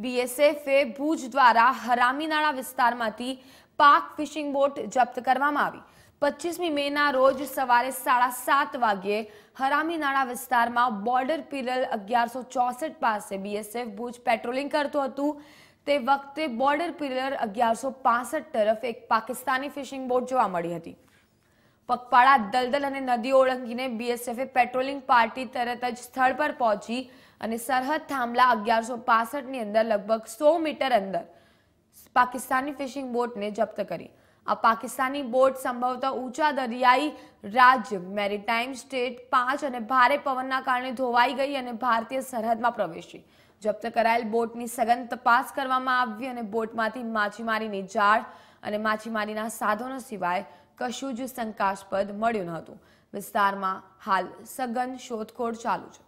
બીએસએફએ ભુજ દ્વારા હરામીનાળા વિસ્તારમાંથી પાક ફિશિંગ બોટ જપ્ત કરવામાં આવી પચીસમી મેના રોજ સવારે સાડા સાત વાગ્યે હરામીનાળા વિસ્તારમાં બોર્ડર પિરલ અગિયારસો ચોસઠ પાસે બીએસએફ ભુજ પેટ્રોલિંગ કરતું હતું તે વખતે બોર્ડર પિલર અગિયારસો પાસઠ તરફ એક પાકિસ્તાની ફિશિંગ બોટ જોવા મળી હતી પગપાળા દલદલ અને નદી ઓળંગીને બીએસએફે પેટ્રોલિંગ પાર્ટી તરત જ સ્થળ પર પહોંચી અને સરહદ થાંભલા અગિયારસો પાસઠની અંદર લગભગ સો મીટર અંદર પાકિસ્તાની ફિશિંગ બોટને જપ્ત કરી આ પાકિસ્તાની બોટ સંભવતઃ ઊંચા દરિયાઈ રાજ્ય મેરીટાઈમ સ્ટેટ પાંચ અને ભારે પવનના કારણે ધોવાઈ ગઈ અને ભારતીય સરહદમાં પ્રવેશી જપ્ત કરાયેલ બોટની સઘન તપાસ કરવામાં આવી અને બોટમાંથી માછીમારીની જાળ અને માછીમારીના સાધનો સિવાય કશું જ શંકાસ્પદ મળ્યું ન હતું વિસ્તારમાં હાલ સઘન શોધખોળ ચાલુ છે